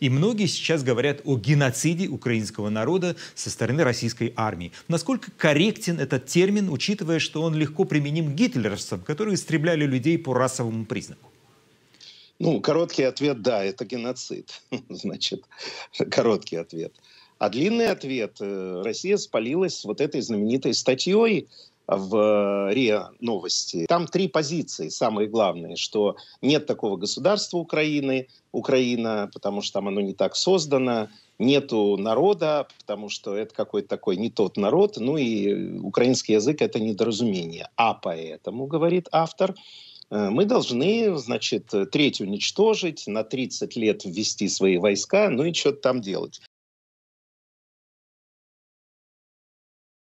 И многие сейчас говорят о геноциде украинского народа со стороны российской армии. Насколько корректен этот термин, учитывая, что он легко применим гитлеровцам, которые истребляли людей по расовому признаку? Ну, короткий ответ – да, это геноцид. Значит, короткий ответ. А длинный ответ – э, Россия спалилась вот этой знаменитой статьей в э, РИА Новости. Там три позиции, самые главные, что нет такого государства Украины, Украина, потому что там оно не так создано, нету народа, потому что это какой-то такой не тот народ, ну и украинский язык — это недоразумение. А поэтому, говорит автор, э, мы должны, значит, треть уничтожить, на 30 лет ввести свои войска, ну и что-то там делать.